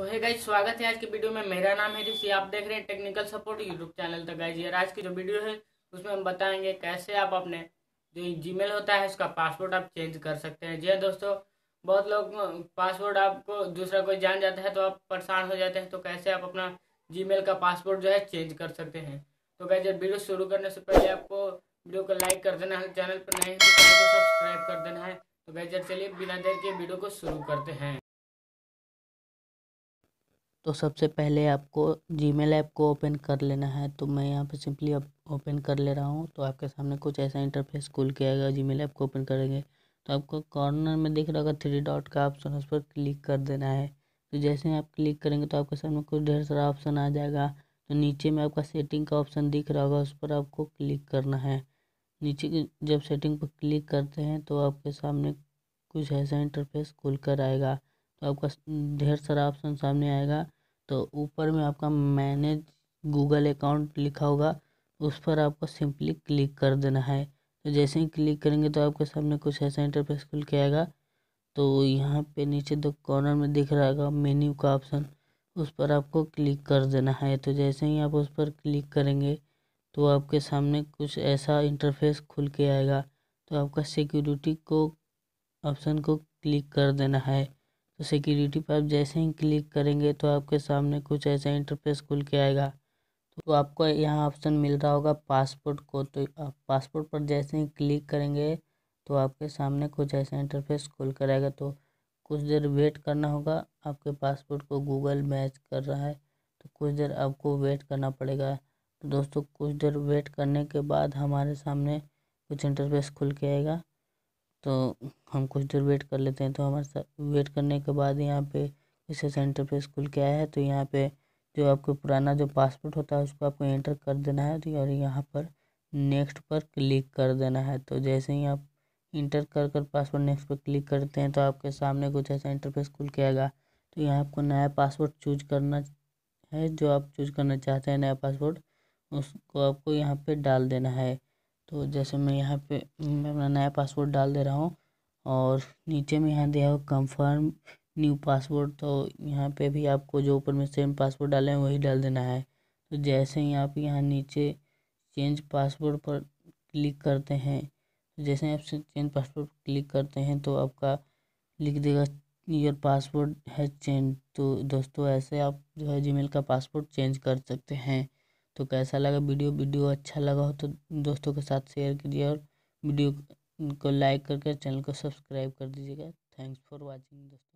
तो hey guys स्वागत है आज के वीडियो में मेरा नाम है ऋषि आप देख रहे हैं टेक्निकल सपोर्ट यूट्यूब चैनल तो गाइज यार आज की जो वीडियो है उसमें हम बताएंगे कैसे आप अपने जो जीमेल होता है उसका पासवर्ड आप चेंज कर सकते हैं जी हाँ दोस्तों बहुत लोग पासवर्ड आपको दूसरा कोई जान जाता है तो आप परेशान हो जाते हैं तो कैसे आप अपना जी का पासवर्ड जो है चेंज कर सकते हैं तो गाइज वीडियो शुरू करने से पहले आपको वीडियो को लाइक कर देना है चैनल पर नहीं सब्सक्राइब तो कर देना है तो गाइजर चलिए बिना देर के वीडियो को शुरू करते हैं तो सबसे पहले आपको जीमेल ऐप को ओपन कर लेना है तो मैं यहाँ पे सिंपली ओपन कर ले रहा हूँ तो आपके सामने कुछ ऐसा इंटरफेस खुल के आएगा जीमेल ऐप को ओपन करेंगे तो आपको कॉर्नर में दिख रहा होगा थ्री डॉट का ऑप्शन उस पर क्लिक कर देना है तो जैसे आप क्लिक करेंगे तो आपके सामने कुछ ढेर सारा ऑप्शन आ जाएगा तो नीचे में आपका सेटिंग का ऑप्शन दिख रहा होगा उस पर आपको क्लिक करना है नीचे जब सेटिंग पर क्लिक करते हैं तो आपके सामने कुछ ऐसा इंटरफेस खुल कर आएगा तो आपका ढेर सारा ऑप्शन सामने आएगा तो ऊपर में आपका मैनेज गूगल अकाउंट लिखा होगा उस पर आपको सिंपली क्लिक कर देना है तो जैसे ही क्लिक करेंगे तो आपके सामने कुछ ऐसा इंटरफेस खुल के आएगा तो यहाँ पे नीचे दो कॉर्नर में दिख रहा होगा मेन्यू का ऑप्शन उस पर आपको क्लिक कर देना है तो जैसे ही आप उस पर क्लिक करेंगे तो आपके सामने कुछ ऐसा इंटरफेस खुल के आएगा तो आपका सिक्योरिटी को ऑप्शन को क्लिक कर देना है तो सिक्योरिटी पर आप जैसे ही क्लिक करेंगे तो आपके सामने कुछ ऐसा इंटरफेस खुल के आएगा तो आपको यहाँ ऑप्शन मिल रहा होगा पासपोर्ट को तो आप पासपोर्ट पर जैसे ही क्लिक करेंगे तो आपके सामने कुछ ऐसा इंटरफेस खुल कर आएगा तो कुछ देर वेट करना होगा आपके पासपोर्ट को गूगल मैच कर रहा है तो कुछ देर आपको वेट करना पड़ेगा तो दोस्तों कुछ देर वेट करने के बाद हमारे सामने कुछ इंटरफेस खुल के आएगा तो हम कुछ देर वेट कर लेते हैं तो हमारे साथ वेट करने के बाद यहाँ पे इसे सेंटर पे स्कूल क्या है तो यहाँ पे जो आपको पुराना जो पासपोर्ट होता है उसको आपको एंटर कर देना है और यहाँ पर नेक्स्ट पर क्लिक कर देना है तो जैसे ही आप इंटर कर कर पासवर्ड नेक्स्ट पर क्लिक करते हैं तो आपके सामने कुछ ऐसा इंटरफेस खुल के आएगा तो यहाँ आपको नया पासवर्ड चूज करना है जो आप चूज करना चाहते हैं नया पासवर्ड उसको आपको यहाँ पे डाल देना है तो जैसे मैं यहाँ पे मैं अपना नया पासवर्ड डाल दे रहा हूँ और नीचे में यहाँ दिया हुआ कंफर्म न्यू पासवर्ड तो यहाँ पे भी आपको जो ऊपर में सेम पासवर्ड डाले हैं वही डाल देना है तो जैसे ही आप यहाँ नीचे चेंज पासवर्ड पर क्लिक करते हैं जैसे आप चेंज पासवर्ड क्लिक करते हैं तो आपका लिख देगा योर पासवर्ड है चेंज तो दोस्तों ऐसे आप जो है जीमेल का पासवर्ड चेंज कर सकते हैं तो कैसा लगा वीडियो वीडियो अच्छा लगा हो तो दोस्तों के साथ शेयर कीजिए और वीडियो को लाइक करके चैनल को सब्सक्राइब कर दीजिएगा थैंक्स फॉर वॉचिंग दोस्तों